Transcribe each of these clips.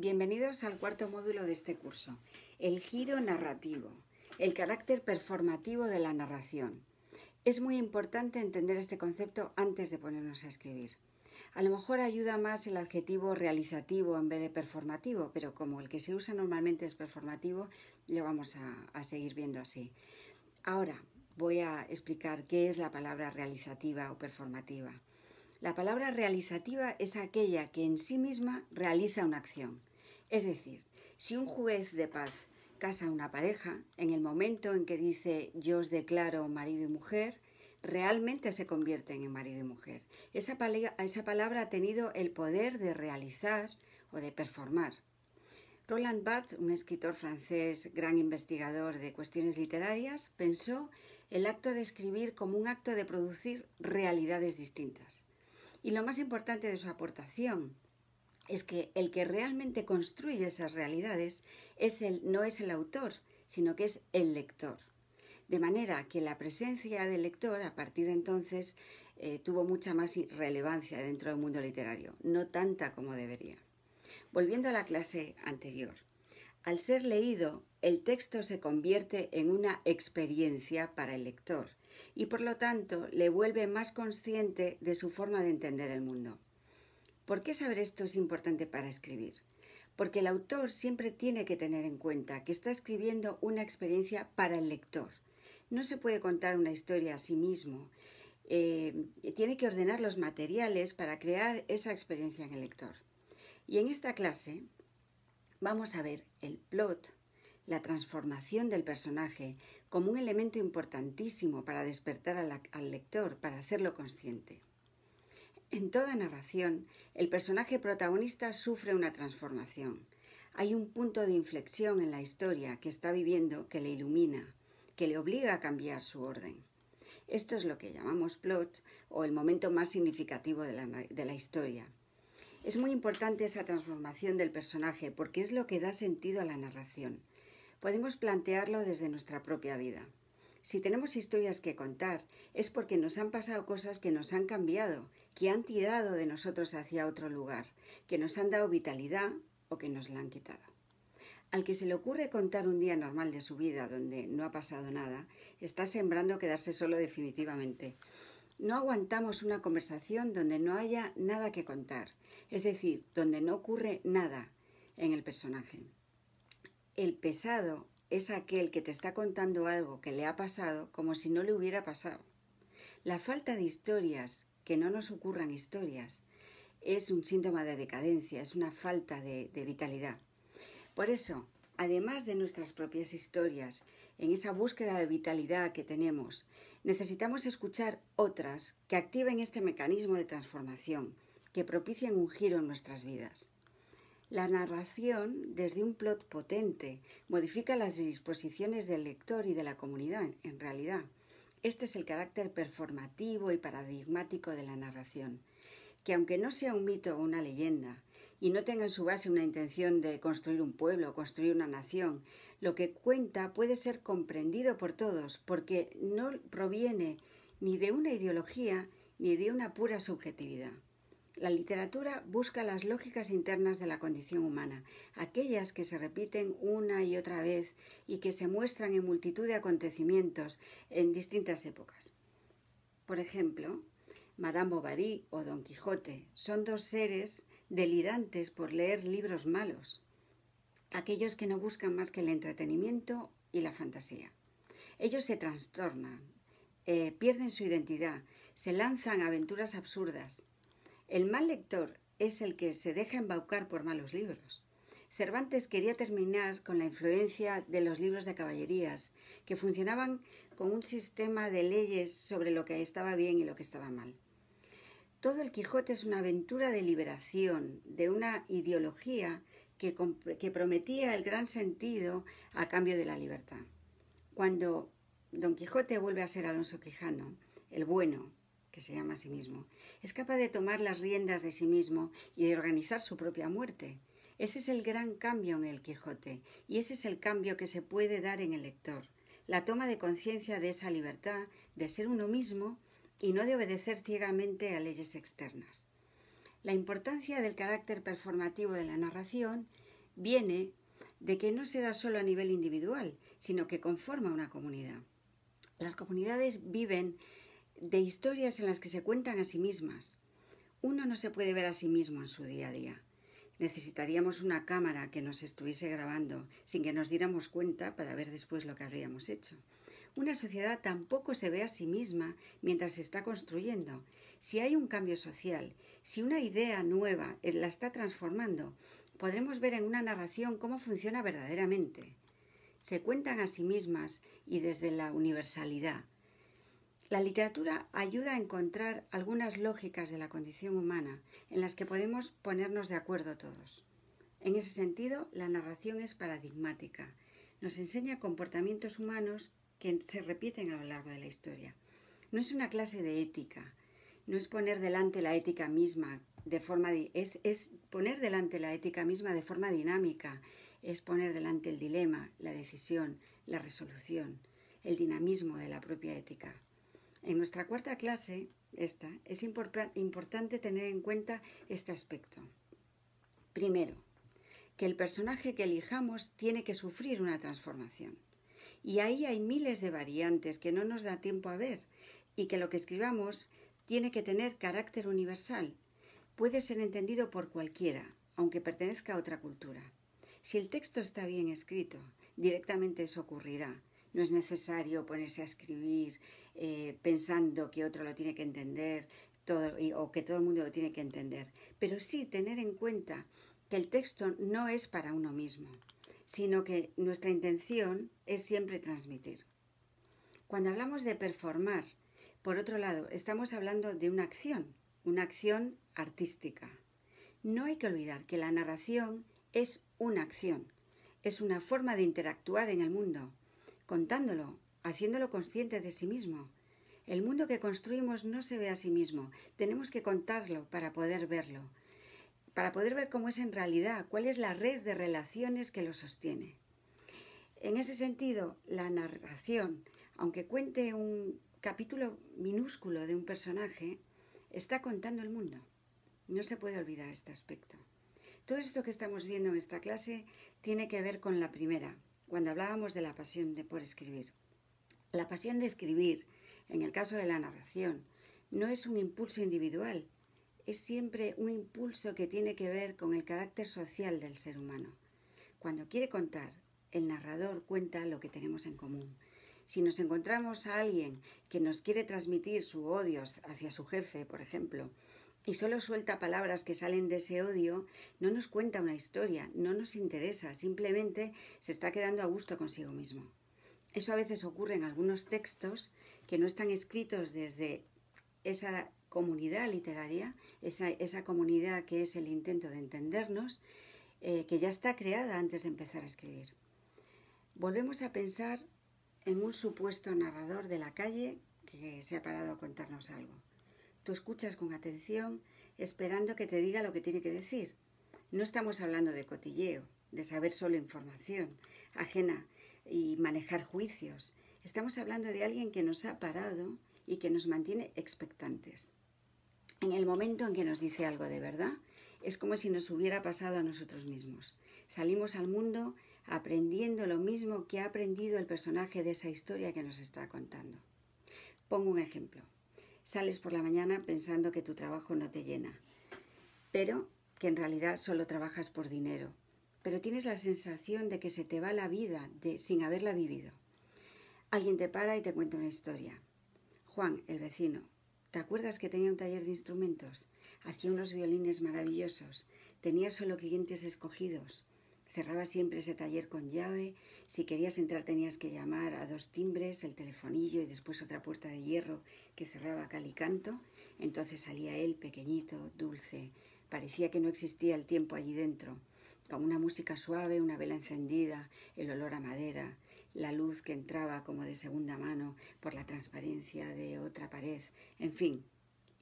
Bienvenidos al cuarto módulo de este curso, el giro narrativo, el carácter performativo de la narración. Es muy importante entender este concepto antes de ponernos a escribir. A lo mejor ayuda más el adjetivo realizativo en vez de performativo, pero como el que se usa normalmente es performativo, lo vamos a, seguir viendo así. Ahora voy a explicar qué es la palabra realizativa o performativa. La palabra realizativa es aquella que en sí misma realiza una acción. Es decir, si un juez de paz casa a una pareja, en el momento en que dice yo os declaro marido y mujer, realmente se convierten en marido y mujer. Esa, esa palabra ha tenido el poder de realizar o de performar. Roland Barthes, un escritor francés, gran investigador de cuestiones literarias, pensó el acto de escribir como un acto de producir realidades distintas. Y lo más importante de su aportación es que el que realmente construye esas realidades es el, no es el autor, sino que es el lector. De manera que la presencia del lector a partir de entonces eh, tuvo mucha más relevancia dentro del mundo literario, no tanta como debería. Volviendo a la clase anterior, al ser leído, el texto se convierte en una experiencia para el lector y por lo tanto le vuelve más consciente de su forma de entender el mundo. ¿Por qué saber esto es importante para escribir? Porque el autor siempre tiene que tener en cuenta que está escribiendo una experiencia para el lector. No se puede contar una historia a sí mismo. Eh, tiene que ordenar los materiales para crear esa experiencia en el lector. Y en esta clase vamos a ver el plot, la transformación del personaje como un elemento importantísimo para despertar al lector, para hacerlo consciente. En toda narración, el personaje protagonista sufre una transformación. Hay un punto de inflexión en la historia que está viviendo que le ilumina, que le obliga a cambiar su orden. Esto es lo que llamamos plot o el momento más significativo de la, historia. Es muy importante esa transformación del personaje porque es lo que da sentido a la narración. Podemos plantearlo desde nuestra propia vida. Si tenemos historias que contar, es porque nos han pasado cosas que nos han cambiado, que han tirado de nosotros hacia otro lugar, que nos han dado vitalidad o que nos la han quitado. Al que se le ocurre contar un día normal de su vida donde no ha pasado nada, está sembrando quedarse solo definitivamente. No aguantamos una conversación donde no haya nada que contar, es decir, donde no ocurre nada en el personaje. El pesado es aquel que te está contando algo que le ha pasado como si no le hubiera pasado. La falta de historias, que no nos ocurran historias, es un síntoma de decadencia, es una falta de, de vitalidad. Por eso, además de nuestras propias historias, en esa búsqueda de vitalidad que tenemos, necesitamos escuchar otras que activen este mecanismo de transformación, que propicien un giro en nuestras vidas. La narración, desde un plot potente, modifica las disposiciones del lector y de la comunidad, en realidad. Este es el carácter performativo y paradigmático de la narración, que aunque no sea un mito o una leyenda, y no tenga en su base una intención de construir un pueblo o construir una nación, lo que cuenta puede ser comprendido por todos, porque no proviene ni de una ideología ni de una pura subjetividad. La literatura busca las lógicas internas de la condición humana, aquellas que se repiten una y otra vez y que se muestran en multitud de acontecimientos en distintas épocas. Por ejemplo, Madame Bovary o Don Quijote son dos seres delirantes por leer libros malos, aquellos que no buscan más que el entretenimiento y la fantasía. Ellos se trastornan, eh, pierden su identidad, se lanzan aventuras absurdas, el mal lector es el que se deja embaucar por malos libros. Cervantes quería terminar con la influencia de los libros de caballerías, que funcionaban con un sistema de leyes sobre lo que estaba bien y lo que estaba mal. Todo el Quijote es una aventura de liberación, de una ideología que, prometía el gran sentido a cambio de la libertad. Cuando Don Quijote vuelve a ser Alonso Quijano, el bueno, se llama a sí mismo, es capaz de tomar las riendas de sí mismo y de organizar su propia muerte. Ese es el gran cambio en el Quijote, y ese es el cambio que se puede dar en el lector, la toma de conciencia de esa libertad, de ser uno mismo y no de obedecer ciegamente a leyes externas. La importancia del carácter performativo de la narración viene de que no se da solo a nivel individual, sino que conforma una comunidad. Las comunidades viven de historias en las que se cuentan a sí mismas. Uno no se puede ver a sí mismo en su día a día. Necesitaríamos una cámara que nos estuviese grabando sin que nos diéramos cuenta para ver después lo que habríamos hecho. Una sociedad tampoco se ve a sí misma mientras se está construyendo. Si hay un cambio social, si una idea nueva eh, la está transformando, podremos ver en una narración cómo funciona verdaderamente. Se cuentan a sí mismas y desde la universalidad, la literatura ayuda a encontrar algunas lógicas de la condición humana en las que podemos ponernos de acuerdo todos. En ese sentido, la narración es paradigmática. Nos enseña comportamientos humanos que se repiten a lo largo de la historia. No es una clase de ética, no es poner delante la ética misma de forma es, es poner delante la ética misma de forma dinámica, es poner delante el dilema, la decisión, la resolución, el dinamismo de la propia ética. En nuestra cuarta clase, esta, es importante tener en cuenta este aspecto. Primero, que el personaje que elijamos tiene que sufrir una transformación. Y ahí hay miles de variantes que no nos da tiempo a ver y que lo que escribamos tiene que tener carácter universal. Puede ser entendido por cualquiera, aunque pertenezca a otra cultura. Si el texto está bien escrito, directamente eso ocurrirá. No es necesario ponerse a escribir pensando que otro lo tiene que entender todo, o que todo el mundo lo tiene que entender, pero sí tener en cuenta que el texto no es para uno mismo, sino que nuestra intención es siempre transmitir. Cuando hablamos de performar, por otro lado, estamos hablando de una acción, una acción artística. No hay que olvidar que la narración es una acción, es una forma de interactuar en el mundo, contándolo, haciéndolo consciente de sí mismo, el mundo que construimos no se ve a sí mismo. Tenemos que contarlo para poder verlo, para poder ver cómo es en realidad, cuál es la red de relaciones que lo sostiene. En ese sentido, la narración, aunque cuente un capítulo minúsculo de un personaje, está contando el mundo. No se puede olvidar este aspecto. Todo esto que estamos viendo en esta clase tiene que ver con la primera, cuando hablábamos de la pasión de por escribir. La pasión de escribir en el caso de la narración, no es un impulso individual, es siempre un impulso que tiene que ver con el carácter social del ser humano. Cuando quiere contar, el narrador cuenta lo que tenemos en común. Si nos encontramos a alguien que nos quiere transmitir su odio hacia su jefe, por ejemplo, y solo suelta palabras que salen de ese odio, no nos cuenta una historia, no nos interesa, simplemente se está quedando a gusto consigo mismo. Eso a veces ocurre en algunos textos que no están escritos desde esa comunidad literaria, esa, esa comunidad que es el intento de entendernos, eh, que ya está creada antes de empezar a escribir. Volvemos a pensar en un supuesto narrador de la calle que se ha parado a contarnos algo. Tú escuchas con atención, esperando que te diga lo que tiene que decir. No estamos hablando de cotilleo, de saber solo información ajena, y manejar juicios. Estamos hablando de alguien que nos ha parado y que nos mantiene expectantes. En el momento en que nos dice algo de verdad, es como si nos hubiera pasado a nosotros mismos. Salimos al mundo aprendiendo lo mismo que ha aprendido el personaje de esa historia que nos está contando. Pongo un ejemplo. Sales por la mañana pensando que tu trabajo no te llena, pero que en realidad solo trabajas por dinero pero tienes la sensación de que se te va la vida de, sin haberla vivido. Alguien te para y te cuenta una historia. Juan, el vecino, ¿te acuerdas que tenía un taller de instrumentos? Hacía unos violines maravillosos, tenía solo clientes escogidos. Cerraba siempre ese taller con llave, si querías entrar tenías que llamar a dos timbres, el telefonillo y después otra puerta de hierro que cerraba cal y canto. Entonces salía él pequeñito, dulce, parecía que no existía el tiempo allí dentro con una música suave, una vela encendida, el olor a madera, la luz que entraba como de segunda mano por la transparencia de otra pared, en fin.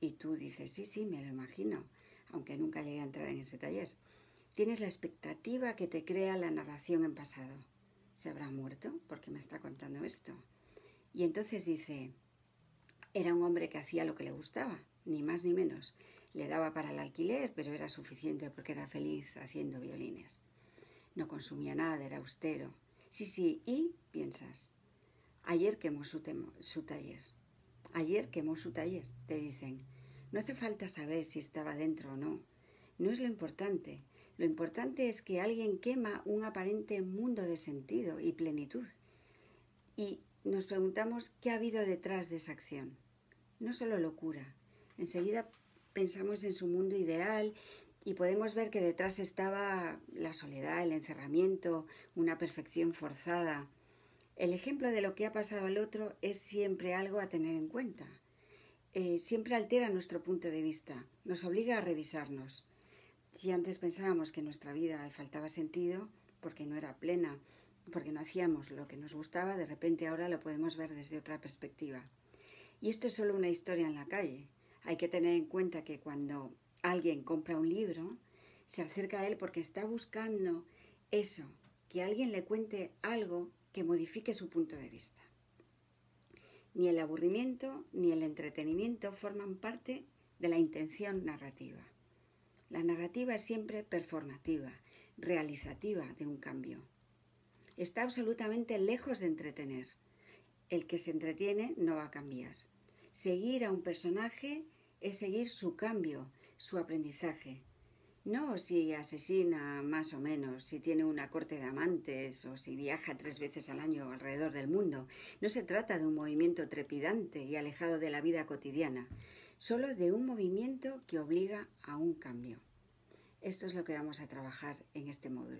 Y tú dices, sí, sí, me lo imagino, aunque nunca llegué a entrar en ese taller. Tienes la expectativa que te crea la narración en pasado. ¿Se habrá muerto? Porque me está contando esto. Y entonces dice, era un hombre que hacía lo que le gustaba, ni más ni menos, le daba para el alquiler, pero era suficiente porque era feliz haciendo violines. No consumía nada, era austero. Sí, sí, y piensas, ayer quemó su, su taller. Ayer quemó su taller, te dicen. No hace falta saber si estaba dentro o no. No es lo importante. Lo importante es que alguien quema un aparente mundo de sentido y plenitud. Y nos preguntamos qué ha habido detrás de esa acción. No solo locura. Enseguida pensamos en su mundo ideal y podemos ver que detrás estaba la soledad, el encerramiento, una perfección forzada. El ejemplo de lo que ha pasado al otro es siempre algo a tener en cuenta. Eh, siempre altera nuestro punto de vista, nos obliga a revisarnos. Si antes pensábamos que nuestra vida faltaba sentido, porque no era plena, porque no hacíamos lo que nos gustaba, de repente ahora lo podemos ver desde otra perspectiva. Y esto es solo una historia en la calle. Hay que tener en cuenta que cuando alguien compra un libro, se acerca a él porque está buscando eso, que alguien le cuente algo que modifique su punto de vista. Ni el aburrimiento ni el entretenimiento forman parte de la intención narrativa. La narrativa es siempre performativa, realizativa de un cambio. Está absolutamente lejos de entretener. El que se entretiene no va a cambiar. Seguir a un personaje es seguir su cambio, su aprendizaje. No si asesina más o menos, si tiene una corte de amantes o si viaja tres veces al año alrededor del mundo. No se trata de un movimiento trepidante y alejado de la vida cotidiana, solo de un movimiento que obliga a un cambio. Esto es lo que vamos a trabajar en este módulo.